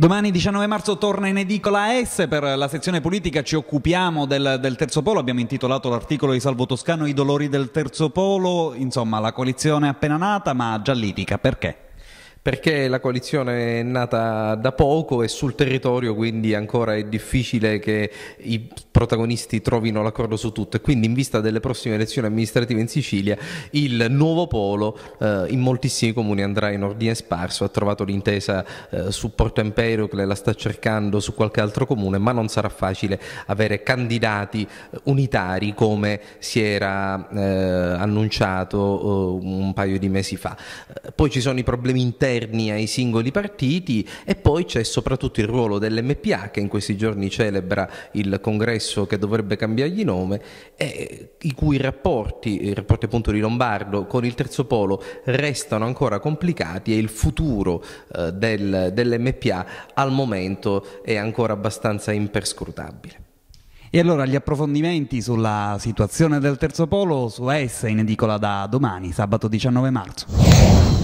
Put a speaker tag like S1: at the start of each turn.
S1: Domani 19 marzo torna in edicola S per la sezione politica, ci occupiamo del, del terzo polo, abbiamo intitolato l'articolo di Salvo Toscano I dolori del terzo polo, insomma la coalizione è appena
S2: nata ma già litica. perché? perché la coalizione è nata da poco e sul territorio quindi ancora è difficile che i protagonisti trovino l'accordo su tutto e quindi in vista delle prossime elezioni amministrative in Sicilia il nuovo polo eh, in moltissimi comuni andrà in ordine sparso, ha trovato l'intesa eh, su Porto Empedocle, la sta cercando su qualche altro comune ma non sarà facile avere candidati eh, unitari come si era eh, annunciato eh, un paio di mesi fa. Poi ci sono i problemi interni interni ai singoli partiti e poi c'è soprattutto il ruolo dell'MPA che in questi giorni celebra il congresso che dovrebbe cambiargli nome e i cui rapporti, i rapporti appunto di Lombardo con il terzo polo restano ancora complicati e il futuro eh, del, dell'MPA al momento è ancora abbastanza imperscrutabile.
S1: E allora gli approfondimenti sulla situazione del terzo polo su essa in edicola da domani, sabato 19 marzo.